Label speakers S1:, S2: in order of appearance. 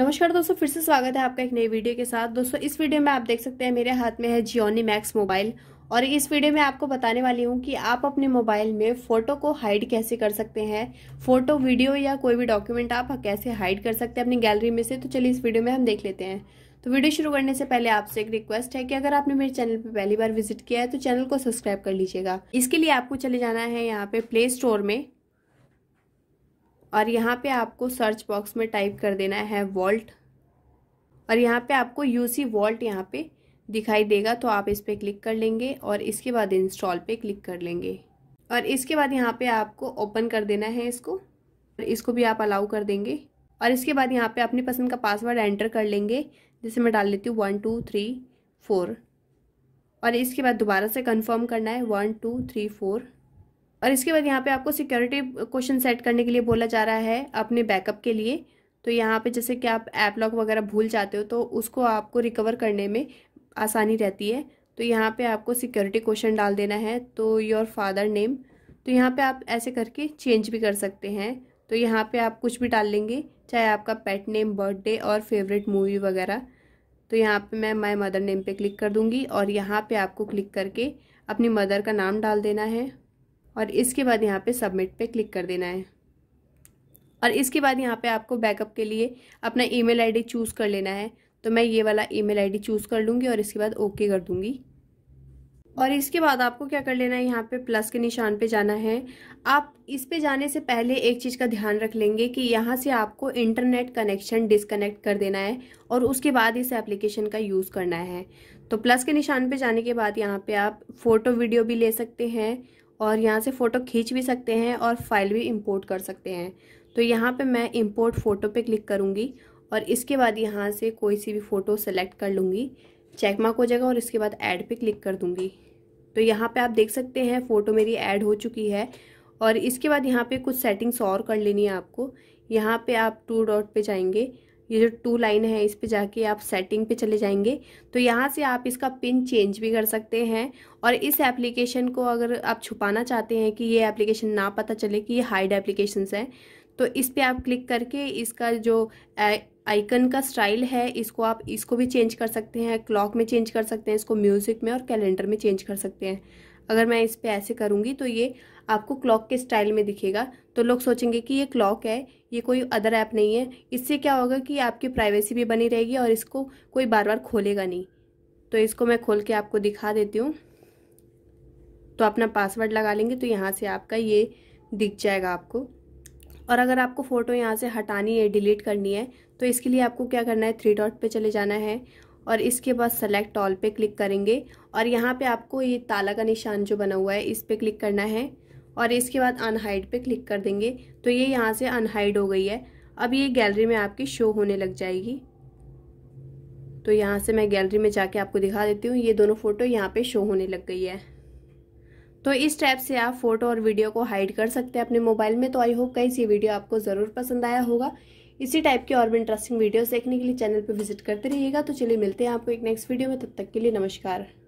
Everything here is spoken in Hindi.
S1: नमस्कार दोस्तों फिर से स्वागत है आपका एक नई वीडियो के साथ दोस्तों इस वीडियो में आप देख सकते हैं मेरे हाथ में है जियोनी मैक्स मोबाइल और इस वीडियो में आपको बताने वाली हूँ कि आप अपने मोबाइल में फोटो को हाइड कैसे कर सकते हैं फोटो वीडियो या कोई भी डॉक्यूमेंट आप कैसे हाइड कर सकते हैं अपनी गैलरी में से तो चलिए इस वीडियो में हम देख लेते हैं तो वीडियो शुरू करने से पहले आपसे एक रिक्वेस्ट है कि अगर आपने मेरे चैनल पर पहली बार विजिट किया है तो चैनल को सब्सक्राइब कर लीजिएगा इसके लिए आपको चले जाना है यहाँ पे प्ले स्टोर में और यहाँ पे आपको सर्च बॉक्स में टाइप कर देना है वॉल्ट और यहाँ पे आपको यू सी वॉल्ट यहाँ पे दिखाई देगा तो आप इस पर क्लिक कर लेंगे और इसके बाद इंस्टॉल पे क्लिक कर लेंगे और इसके बाद यहाँ पे आपको ओपन कर देना है इसको इसको भी आप अलाउ कर देंगे और इसके बाद यहाँ पे अपनी पसंद का पासवर्ड एंटर कर लेंगे जैसे मैं डाल लेती हूँ वन टू थ्री फोर और इसके बाद दोबारा से कन्फर्म करना है वन टू थ्री फोर और इसके बाद यहाँ पे आपको सिक्योरिटी क्वेश्चन सेट करने के लिए बोला जा रहा है अपने बैकअप के लिए तो यहाँ पे जैसे कि आप ऐप लॉक वगैरह भूल जाते हो तो उसको आपको रिकवर करने में आसानी रहती है तो यहाँ पे आपको सिक्योरिटी क्वेश्चन डाल देना है तो योर फादर नेम तो यहाँ पे आप ऐसे करके चेंज भी कर सकते हैं तो यहाँ पे आप कुछ भी डाल लेंगे चाहे आपका पेट नेम बर्थडे और फेवरेट मूवी वगैरह तो यहाँ पे मैं माय मदर नेम पे क्लिक कर दूँगी और यहाँ पे आपको क्लिक करके अपनी मदर का नाम डाल देना है और इसके बाद यहाँ पे सबमिट पे क्लिक कर देना है और इसके बाद यहाँ पे आपको बैकअप के लिए अपना ईमेल आईडी चूज़ कर लेना है तो मैं ये वाला ईमेल आईडी चूज़ कर लूँगी और इसके बाद ओके कर दूँगी और इसके बाद आपको क्या कर लेना है यहाँ पे प्लस के निशान पे जाना है आप इस पे जाने से पहले एक चीज़ का ध्यान रख लेंगे कि यहाँ से आपको इंटरनेट कनेक्शन डिसकनेक्ट कर देना है और उसके बाद इस एप्लीकेशन का यूज़ करना है तो प्लस के निशान पे जाने के बाद यहाँ पे आप फ़ोटो वीडियो भी ले सकते हैं और यहाँ से फ़ोटो खींच भी सकते हैं और फाइल भी इंपोर्ट कर सकते हैं तो यहाँ पे मैं इंपोर्ट फ़ोटो पे क्लिक करूँगी और इसके बाद यहाँ से कोई सी भी फ़ोटो सेलेक्ट कर लूँगी चेकमार्क हो जाएगा और इसके बाद ऐड पे क्लिक कर दूँगी तो यहाँ पे आप देख सकते हैं फ़ोटो मेरी ऐड हो चुकी है और इसके बाद यहाँ पर कुछ सेटिंग्स और कर लेनी है आपको यहाँ पर आप टू डॉट पर जाएंगे ये जो टू लाइन है इस पे जाके आप सेटिंग पे चले जाएंगे तो यहाँ से आप इसका पिन चेंज भी कर सकते हैं और इस एप्लीकेशन को अगर आप छुपाना चाहते हैं कि ये एप्लीकेशन ना पता चले कि ये हाइड एप्लीकेशन है तो इस पर आप क्लिक करके इसका जो आइकन का स्टाइल है इसको आप इसको भी चेंज कर सकते हैं क्लॉक में चेंज कर सकते हैं इसको म्यूज़िक में और कैलेंडर में चेंज कर सकते हैं अगर मैं इस पर ऐसे करूँगी तो ये आपको क्लॉक के स्टाइल में दिखेगा तो लोग सोचेंगे कि ये क्लॉक है ये कोई अदर ऐप नहीं है इससे क्या होगा कि आपकी प्राइवेसी भी बनी रहेगी और इसको कोई बार बार खोलेगा नहीं तो इसको मैं खोल के आपको दिखा देती हूँ तो अपना पासवर्ड लगा लेंगे तो यहाँ से आपका ये दिख जाएगा आपको और अगर आपको फ़ोटो यहाँ से हटानी है डिलीट करनी है तो इसके लिए आपको क्या करना है थ्री डॉट पे चले जाना है और इसके बाद सेलेक्ट ऑल पे क्लिक करेंगे और यहाँ पे आपको ये ताला का निशान जो बना हुआ है इस पर क्लिक करना है और इसके बाद अनहाइड पे क्लिक कर देंगे तो ये यहाँ से अनहाइड हो गई है अब ये गैलरी में आपकी शो होने लग जाएगी तो यहाँ से मैं गैलरी में जाके आपको दिखा देती हूँ ये दोनों फ़ोटो यहाँ पे शो होने लग गई है तो इस टाइप से आप फ़ोटो और वीडियो को हाइड कर सकते हैं अपने मोबाइल में तो आई होप कहीं ये वीडियो आपको ज़रूर पसंद आया होगा इसी टाइप के और भी इंटरेस्टिंग वीडियोस देखने के लिए चैनल पर विजिट करते रहिएगा तो चलिए मिलते हैं आपको एक नेक्स्ट वीडियो में तब तक के लिए नमस्कार